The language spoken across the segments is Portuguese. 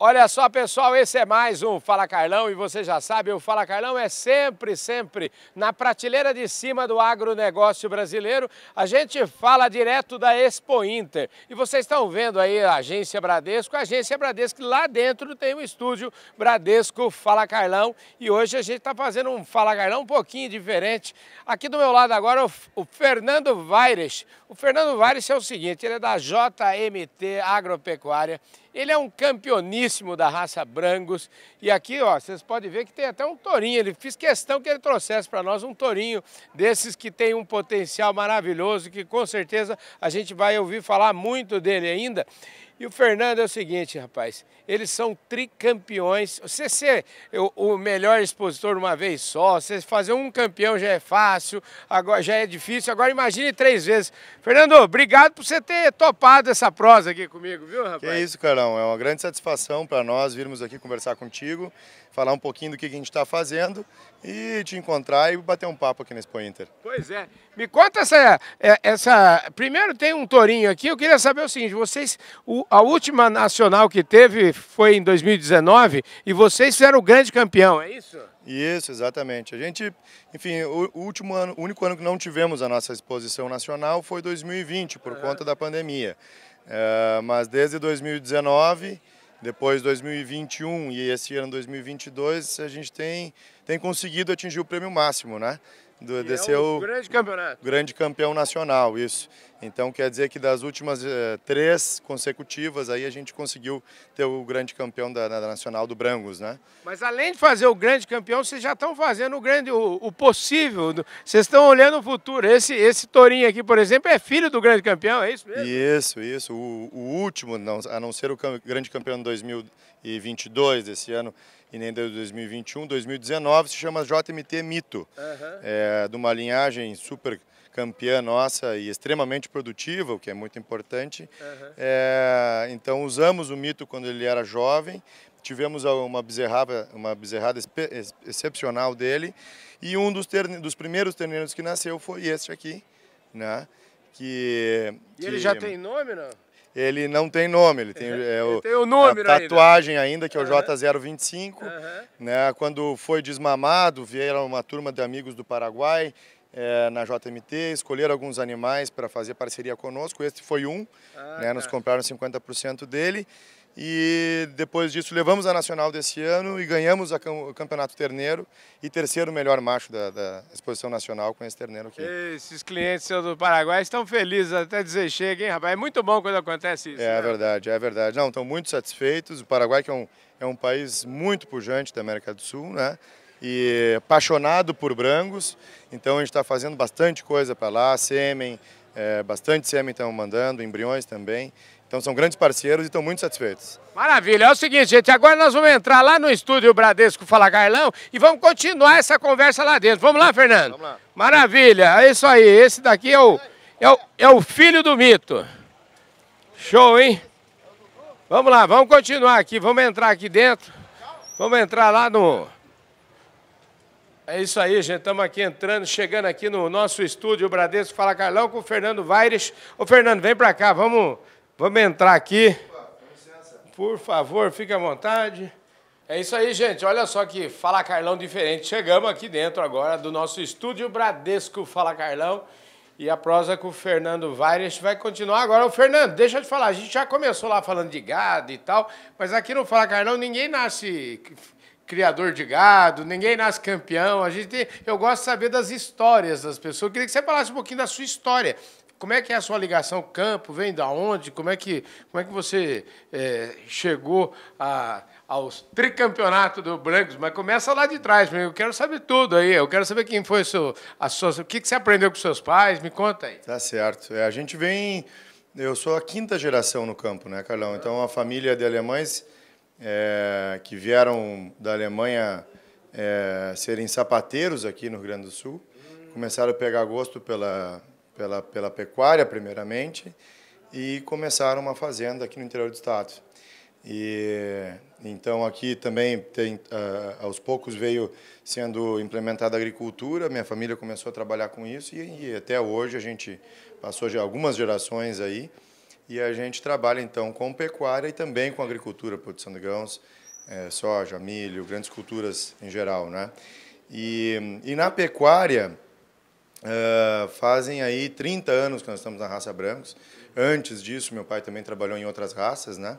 Olha só, pessoal, esse é mais um Fala Carlão e você já sabe, o Fala Carlão é sempre, sempre na prateleira de cima do agronegócio brasileiro. A gente fala direto da Expo Inter. E vocês estão vendo aí a Agência Bradesco. A Agência Bradesco, lá dentro tem um estúdio Bradesco Fala Carlão. E hoje a gente está fazendo um Fala Carlão um pouquinho diferente. Aqui do meu lado agora, o Fernando Vaires. O Fernando Vaires é o seguinte, ele é da JMT Agropecuária ele é um campeoníssimo da raça Brangos. E aqui, ó, vocês podem ver que tem até um tourinho. Ele fez questão que ele trouxesse para nós um tourinho desses que tem um potencial maravilhoso, que com certeza a gente vai ouvir falar muito dele ainda. E o Fernando é o seguinte, rapaz, eles são tricampeões. Você ser o melhor expositor uma vez só, você fazer um campeão já é fácil, agora já é difícil, agora imagine três vezes. Fernando, obrigado por você ter topado essa prosa aqui comigo, viu, rapaz? Que é isso, carão? é uma grande satisfação para nós virmos aqui conversar contigo, falar um pouquinho do que a gente está fazendo e te encontrar e bater um papo aqui na Expo Inter. Pois é. Me conta essa, é, essa... Primeiro tem um tourinho aqui, eu queria saber o seguinte, vocês... O a última nacional que teve foi em 2019 e vocês fizeram o grande campeão, é isso? Isso, exatamente. A gente, enfim, o último ano, o único ano que não tivemos a nossa exposição nacional foi 2020, por uhum. conta da pandemia. É, mas desde 2019, depois 2021 e esse ano 2022, a gente tem, tem conseguido atingir o prêmio máximo, né? Do, é, é o grande campeonato. Grande campeão nacional, isso. Então quer dizer que das últimas eh, três consecutivas aí a gente conseguiu ter o grande campeão da, da, Nacional do Brangos, né? Mas além de fazer o grande campeão, vocês já estão fazendo o grande, o, o possível. Vocês estão olhando o futuro. Esse, esse tourinho aqui, por exemplo, é filho do grande campeão, é isso mesmo? Isso, isso. O, o último, não, a não ser o cam grande campeão de 2022 desse ano e nem de 2021, 2019 se chama JMT Mito, uhum. é, de uma linhagem super campeã nossa e extremamente produtiva, o que é muito importante. Uhum. É, então usamos o mito quando ele era jovem, tivemos uma bezerrada, uma bezerrada ex excepcional dele e um dos, terne, dos primeiros terneiros que nasceu foi este aqui, né? Que, e ele já tem nome, não? Ele não tem nome, ele tem, é o, tem o a tatuagem ainda, ainda que é o J025. Né? Quando foi desmamado, vieram uma turma de amigos do Paraguai é, na JMT, escolheram alguns animais para fazer parceria conosco. Este foi um, ah, né, nos tá. compraram 50% dele. E depois disso levamos a Nacional desse ano e ganhamos o Campeonato Terneiro e terceiro melhor macho da, da Exposição Nacional com esse terneiro aqui. Esses clientes do Paraguai estão felizes até dizer chega, hein, rapaz? É muito bom quando acontece isso. É né? verdade, é verdade. Não, estão muito satisfeitos. O Paraguai que é um, é um país muito pujante da América do Sul, né? e apaixonado por brancos, então a gente está fazendo bastante coisa para lá, sêmen, é, bastante sêmen estão mandando, embriões também. Então são grandes parceiros e estão muito satisfeitos. Maravilha, é o seguinte, gente, agora nós vamos entrar lá no estúdio Bradesco Fala Carlão e vamos continuar essa conversa lá dentro. Vamos lá, Fernando? Vamos lá. Maravilha, é isso aí, esse daqui é o, é o, é o filho do mito. Show, hein? Vamos lá, vamos continuar aqui, vamos entrar aqui dentro, vamos entrar lá no... É isso aí, gente. Estamos aqui entrando, chegando aqui no nosso estúdio o Bradesco Fala Carlão com o Fernando Vaires. Ô, Fernando, vem para cá, vamos, vamos entrar aqui. Por favor, fique à vontade. É isso aí, gente. Olha só que Fala Carlão diferente. Chegamos aqui dentro agora do nosso estúdio Bradesco Fala Carlão. E a prosa com o Fernando Vaires vai continuar agora. O Fernando, deixa eu te falar, a gente já começou lá falando de gado e tal, mas aqui no Fala Carlão ninguém nasce criador de gado, ninguém nasce campeão. A gente, eu gosto de saber das histórias das pessoas. Eu queria que você falasse um pouquinho da sua história. Como é que é a sua ligação campo? Vem da onde? Como é que, como é que você é, chegou a, aos tricampeonato do Brancos? Mas começa lá de trás, meu eu quero saber tudo aí. Eu quero saber quem foi seu, a sua, o que, que você aprendeu com seus pais. Me conta aí. Tá certo. É, a gente vem. Eu sou a quinta geração no campo, né, Carlão? Então a família de alemães é, que vieram da Alemanha é, serem sapateiros aqui no Rio Grande do Sul. Começaram a pegar gosto pela, pela, pela pecuária, primeiramente, e começaram uma fazenda aqui no interior do estado. E então aqui também tem, uh, aos poucos veio sendo implementada a agricultura. Minha família começou a trabalhar com isso e, e até hoje a gente passou já algumas gerações aí e a gente trabalha então com pecuária e também com agricultura, produção de grãos, é, soja, milho, grandes culturas em geral, né? E, e na pecuária uh, fazem aí 30 anos que nós estamos na raça brancos. Antes disso, meu pai também trabalhou em outras raças, né?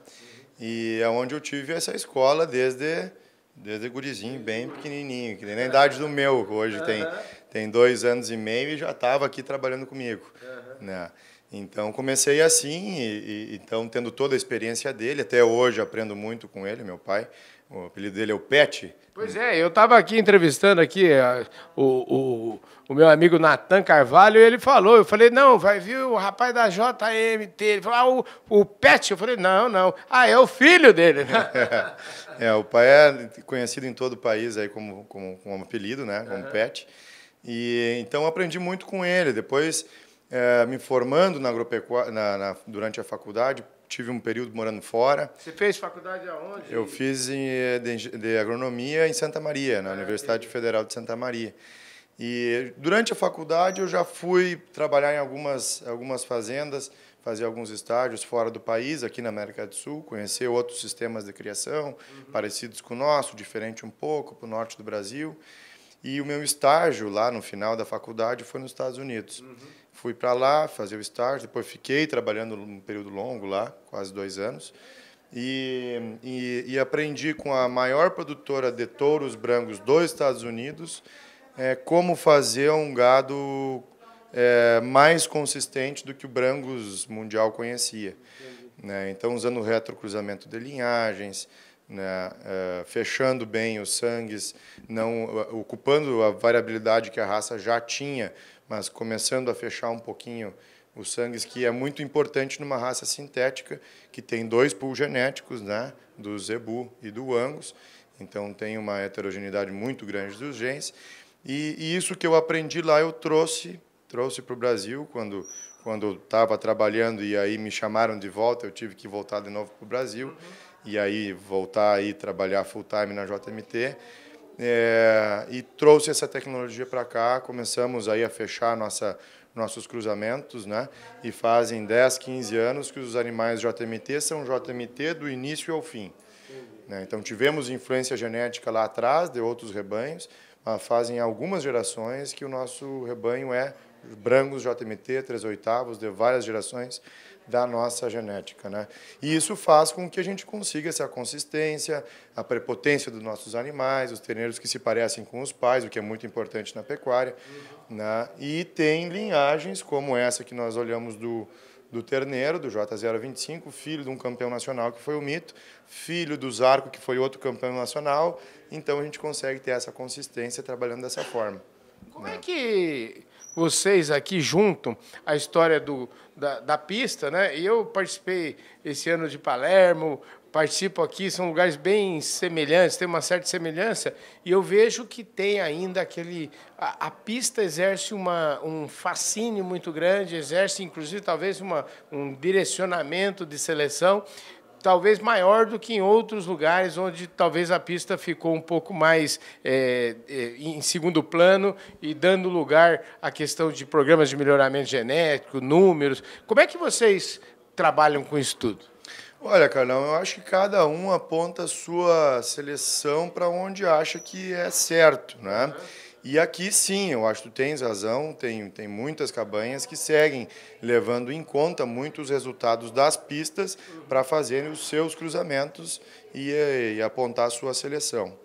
E é onde eu tive essa escola desde desde gurizinho, bem pequenininho, que nem a idade do meu hoje tem tem dois anos e meio e já estava aqui trabalhando comigo, né? Então comecei assim, e, e, então tendo toda a experiência dele, até hoje aprendo muito com ele, meu pai. O apelido dele é o Pet. Pois é, eu estava aqui entrevistando aqui a, eh, o, o, o, meu amigo Natan Carvalho, e ele falou, eu falei, não, vai vir o rapaz da JMT. Ele falou, ah, o, o Pet? Eu falei, não, não. Ah, é o filho dele. é, é, o pai é conhecido em todo o país aí como, como, como apelido, né? Como uhum. Pet. E, então aprendi muito com ele. Depois é, me formando na agropecuária, na, na, durante a faculdade, tive um período morando fora. Você fez faculdade aonde? Eu fiz em, de, de, agronomia em Santa Maria, na é, Universidade é. Federal de Santa Maria. E durante a faculdade eu já fui trabalhar em algumas, algumas fazendas, fazer alguns estágios fora do país, aqui na América do Sul, conhecer outros sistemas de criação, uhum. parecidos com o nosso, diferente um pouco, para o norte do Brasil. E o meu estágio lá no final da faculdade foi nos Estados Unidos. Uhum. Fui para lá fazer o estágio, depois fiquei trabalhando um período longo lá, quase dois anos. E, e, e aprendi com a maior produtora de touros brancos dos Estados Unidos é, como fazer um gado é, mais consistente do que o brangos mundial conhecia. Né? Então, usando o retrocruzamento de linhagens, né? É, fechando bem os sangues, não ocupando a variabilidade que a raça já tinha mas começando a fechar um pouquinho os sangues, que é muito importante numa raça sintética, que tem dois pools genéticos, né, do Zebu e do Angus, então tem uma heterogeneidade muito grande dos genes, e, e isso que eu aprendi lá eu trouxe trouxe para o Brasil quando quando estava trabalhando e aí me chamaram de volta, eu tive que voltar de novo para o Brasil, uhum. e aí voltar e trabalhar full time na JMT, é, e trouxe essa tecnologia para cá, começamos aí a fechar nossa, nossos cruzamentos, né? E fazem 10, 15 anos que os animais JMT são JMT do início ao fim. Né? Então tivemos influência genética lá atrás de outros rebanhos, mas fazem algumas gerações que o nosso rebanho é brancos JMT, 3 oitavos, de várias gerações da nossa genética. Né? E isso faz com que a gente consiga essa consistência, a prepotência dos nossos animais, os terneiros que se parecem com os pais, o que é muito importante na pecuária. Uhum. Né? E tem linhagens como essa que nós olhamos do, do Terneiro, do J025, filho de um campeão nacional que foi o Mito, filho do Zarco, que foi outro campeão nacional. Então a gente consegue ter essa consistência trabalhando dessa forma. Como né? é que vocês aqui junto a história do, da, da pista, né? Eu participei esse ano de Palermo, participo aqui, são lugares bem semelhantes, tem uma certa semelhança, e eu vejo que tem ainda aquele. A, a pista exerce uma, um fascínio muito grande, exerce inclusive talvez uma, um direcionamento de seleção talvez maior do que em outros lugares onde talvez a pista ficou um pouco mais é, é, em segundo plano e dando lugar à questão de programas de melhoramento genético, números. Como é que vocês trabalham com isso tudo? Olha, Carlão, eu acho que cada um aponta a sua seleção para onde acha que é certo, né? Uhum. E aqui sim, eu acho que tu tens razão, tem, tem muitas cabanhas que seguem levando em conta muitos resultados das pistas para fazerem os seus cruzamentos e, eh, e apontar a sua seleção.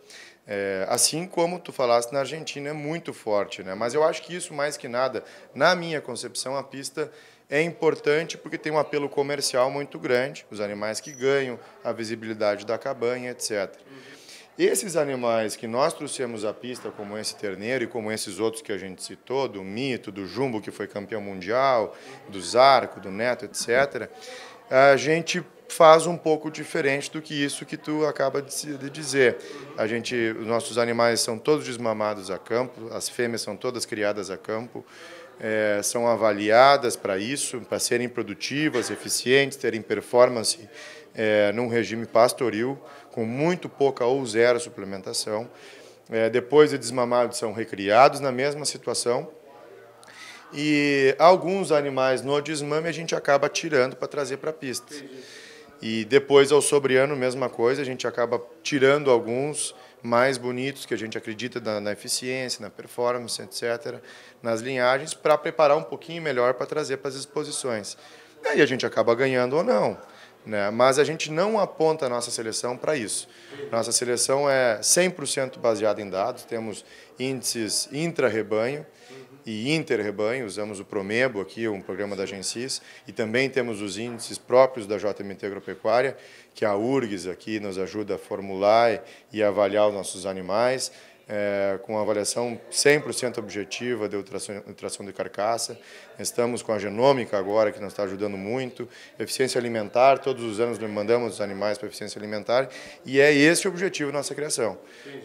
É, assim como tu falaste na Argentina, é muito forte, né? mas eu acho que isso mais que nada, na minha concepção, a pista é importante porque tem um apelo comercial muito grande, os animais que ganham, a visibilidade da cabanha, etc. Uhum. Esses animais que nós trouxemos à pista, como esse terneiro e como esses outros que a gente citou, do Mito, do Jumbo, que foi campeão mundial, do Zarco, do Neto, etc., a gente faz um pouco diferente do que isso que tu acaba de dizer. A gente, os nossos animais são todos desmamados a campo, as fêmeas são todas criadas a campo, é, são avaliadas para isso, para serem produtivas, eficientes, terem performance é, num regime pastoril, com muito pouca ou zero suplementação. É, depois de desmamados, são recriados na mesma situação. E alguns animais no desmame a gente acaba tirando para trazer para a pista. E depois, ao sobreano, mesma coisa, a gente acaba tirando alguns mais bonitos, que a gente acredita na, na eficiência, na performance, etc., nas linhagens, para preparar um pouquinho melhor para trazer para as exposições. E aí a gente acaba ganhando ou não. Né? Mas a gente não aponta a nossa seleção para isso. Nossa seleção é 100% baseada em dados, temos índices intra-rebanho, e interrebanho usamos o Promebo aqui, um programa da Agencis, e também temos os índices próprios da JMT Agropecuária, que a URGS aqui nos ajuda a formular e avaliar os nossos animais, é, com avaliação 100% objetiva de ultração, de carcaça. Estamos com a genômica agora, que nos está ajudando muito. Eficiência alimentar, todos os anos mandamos os animais para eficiência alimentar e é esse o objetivo da nossa criação.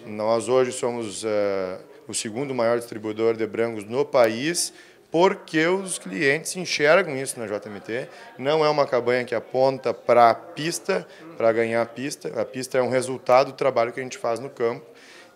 Nós hoje somos... É, o segundo maior distribuidor de brancos no país, porque os clientes enxergam isso na JMT. Não é uma cabanha que aponta para a pista, para ganhar a pista. A pista é um resultado do trabalho que a gente faz no campo.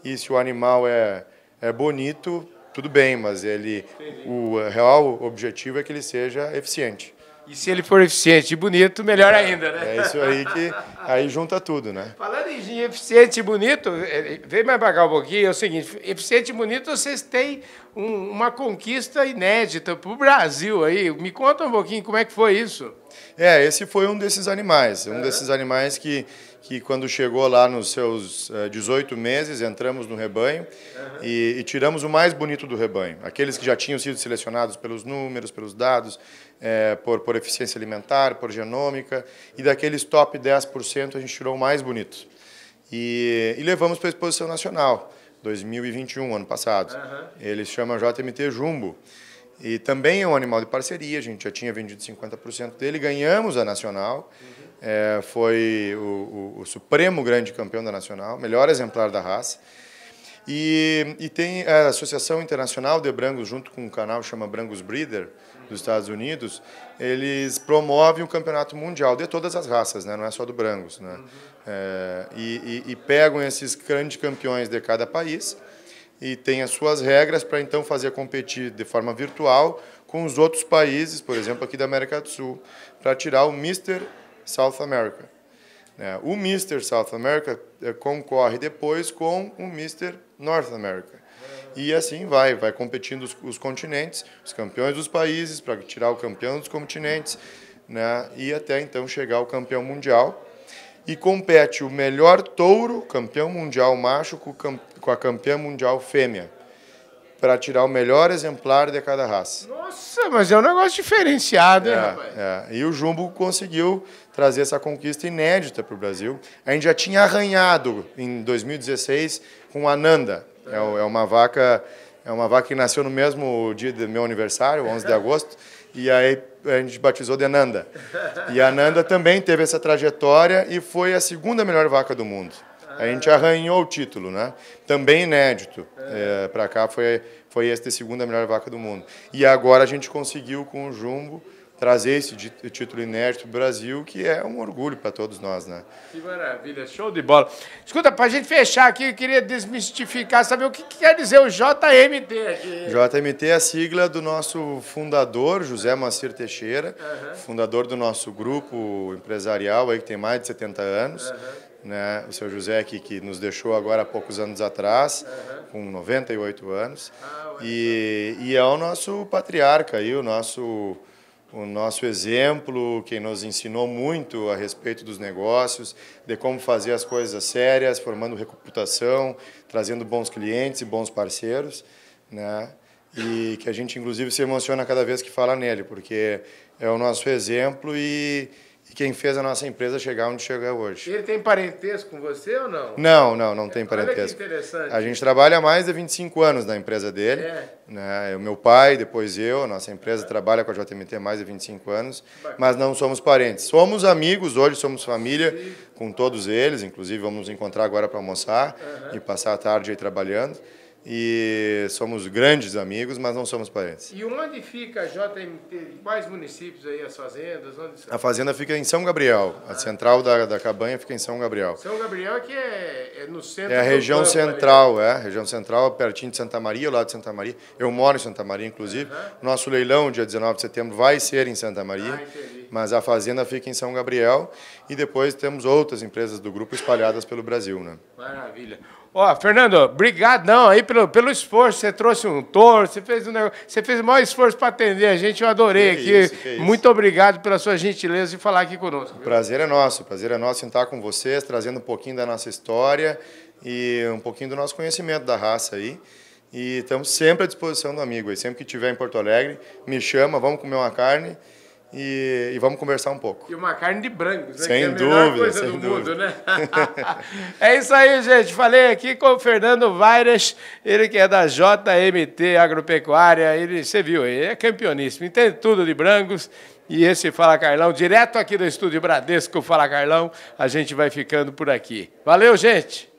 E se o animal é, é bonito, tudo bem, mas ele, o real objetivo é que ele seja eficiente. E se ele for eficiente e bonito, melhor é, ainda, né? É isso aí que aí junta tudo, né? Falando em eficiente e bonito, é, é, vem mais pagar um pouquinho, é o seguinte, eficiente e bonito, vocês têm um, uma conquista inédita para o Brasil aí. Me conta um pouquinho como é que foi isso. É, esse foi um desses animais, um é. desses animais que, que quando chegou lá nos seus 18 eh, meses, entramos no rebanho uhum. e, e, tiramos o mais bonito do rebanho. Aqueles que já tinham sido selecionados pelos números, pelos dados, é, por, por eficiência alimentar, por genômica, e daqueles top 10% a gente tirou o mais bonito. E, e levamos para a exposição nacional, 2021, ano passado. Uhum. Ele se chama JMT Jumbo. E também é um animal de parceria, a gente já tinha vendido 50% dele, ganhamos a Nacional, uhum. é, foi o, o, o, supremo grande campeão da Nacional, melhor exemplar da raça. E, e tem a Associação Internacional de Brangos, junto com um canal que chama Brangos Breeder, dos Estados Unidos, eles promovem o campeonato mundial de todas as raças, né? não é só do Brangos. Né? Uhum. É, e, e, e pegam esses grandes campeões de cada país e tem as suas regras para então fazer competir de forma virtual com os outros países, por exemplo, aqui da América do Sul, para tirar o Mr. South America. Né? O Mr. South America eh, concorre depois com o Mr. North America. E assim vai, vai competindo os, os continentes, os campeões dos países, para tirar o campeão dos continentes, né? e até então chegar o campeão mundial, e compete o melhor touro, campeão mundial macho, com a campeã mundial fêmea, para tirar o melhor exemplar de cada raça. Nossa, mas é um negócio diferenciado, é, hein, rapaz? É. E o Jumbo conseguiu trazer essa conquista inédita para o Brasil. A gente já tinha arranhado em 2016 com a Nanda, é, é uma vaca é uma vaca que nasceu no mesmo dia do meu aniversário, 11 de agosto, e aí a gente batizou de Ananda. E a Ananda também teve essa trajetória e foi a segunda melhor vaca do mundo. A gente arranhou o título, né? Também inédito. É, é para cá foi, foi esta segunda melhor vaca do mundo. E agora a gente conseguiu com o Jumbo trazer esse título inédito para o Brasil, que é um orgulho para todos nós, né? Que maravilha, show de bola. Escuta, para a gente fechar aqui, eu queria desmistificar, saber o que, que quer dizer o JMT aqui. JMT é a sigla do nosso fundador, José Macir Teixeira, uhum. fundador do nosso grupo empresarial, aí que tem mais de 70 anos. Uhum. Né? O seu José que, que nos deixou agora há poucos anos atrás, uhum. com 98 anos. Ah, e, e é o nosso patriarca aí, o nosso o nosso exemplo, quem nos ensinou muito a respeito dos negócios, de como fazer as coisas sérias, formando reputação, trazendo bons clientes e bons parceiros, né? E que a gente inclusive se emociona cada vez que fala nele, porque é o nosso exemplo e e quem fez a nossa empresa chegar onde chega é hoje. Ele tem parentesco com você ou não? Não, não, não tem parentesco. Olha que interessante. A gente trabalha há mais de 25 anos na empresa dele. É. Né? É o meu pai, depois eu, nossa empresa é. trabalha com a JMT há mais de 25 anos, mas não somos parentes. Somos amigos hoje, somos família Sim. com todos eles, inclusive vamos nos encontrar agora para almoçar uhum. e passar a tarde aí trabalhando e somos grandes amigos, mas não somos parentes. E onde fica a JMT? Quais municípios aí as fazendas? Onde são? A fazenda fica em São Gabriel. Ah. A central da, da cabanha fica em São Gabriel. São Gabriel que é, é no centro. É a região né? central, é. Região central, pertinho de Santa Maria, lá de Santa Maria. Eu moro em Santa Maria, inclusive. Nosso leilão, dia 19 de setembro, vai ser em Santa Maria. Ah, entendi. Mas a fazenda fica em São Gabriel. E depois temos outras empresas do grupo espalhadas pelo Brasil, né? Maravilha. Ó, Fernando, não aí pelo, pelo esforço. Você trouxe um touro, você fez um negócio, você fez o maior esforço para atender a gente. Eu adorei que aqui. Isso, que Muito isso. obrigado pela sua gentileza de falar aqui conosco. Viu? Prazer é nosso, prazer é nosso sentar estar com vocês, trazendo um pouquinho da nossa história e um pouquinho do nosso conhecimento da raça aí. E estamos sempre à disposição do amigo. aí. sempre que tiver em Porto Alegre, me chama, vamos comer uma carne e, e, vamos conversar um pouco. E uma carne de brancos, né? Sem que é a dúvida, sem dúvida. Mundo, né? é isso aí, gente. Falei aqui com o Fernando Vaires, ele que é da JMT Agropecuária. Ele, você viu, ele é campeoníssimo, entende tudo de brancos. E esse Fala Carlão, direto aqui do estúdio Bradesco Fala Carlão, a gente vai ficando por aqui. Valeu, gente!